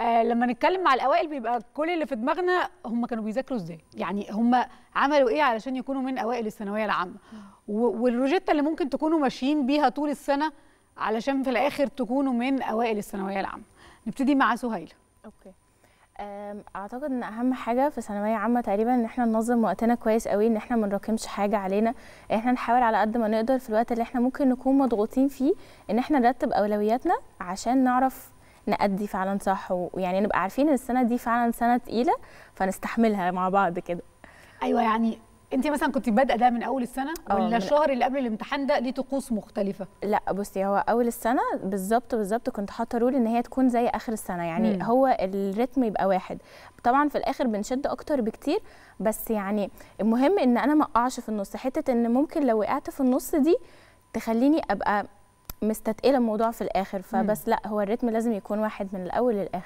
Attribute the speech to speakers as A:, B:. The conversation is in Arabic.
A: آه لما نتكلم مع الاوائل بيبقى كل اللي في دماغنا هم كانوا بيذاكروا ازاي يعني هم عملوا ايه علشان يكونوا من اوائل الثانويه العامه والروجيتا اللي ممكن تكونوا ماشيين بيها طول السنه علشان في الاخر تكونوا من اوائل الثانويه العامه نبتدي مع سهيله اوكي
B: اعتقد ان اهم حاجه في ثانويه عامه تقريبا ان احنا ننظم وقتنا كويس قوي ان احنا ما نراكمش حاجه علينا احنا نحاول على قد ما نقدر في الوقت اللي احنا ممكن نكون مضغوطين فيه ان احنا نرتب اولوياتنا عشان نعرف نأدي فعلا صح ويعني نبقى عارفين ان السنه دي فعلا سنه تقيله فنستحملها مع بعض كده
C: ايوه يعني انت مثلا كنت بادئه ده من اول السنه آه، ولا الشهر اللي قبل الامتحان ده ليه طقوس مختلفه
B: لا بصي هو اول السنه بالظبط بالظبط كنت حاطه رول ان هي تكون زي اخر السنه يعني مم. هو الريتم يبقى واحد طبعا في الاخر بنشد اكتر بكتير بس يعني المهم ان انا ما اقعش في النص حته ان ممكن لو وقعت في النص دي تخليني ابقى مستثقله الموضوع في الاخر فبس لا هو الريتم لازم يكون واحد من الاول للاخر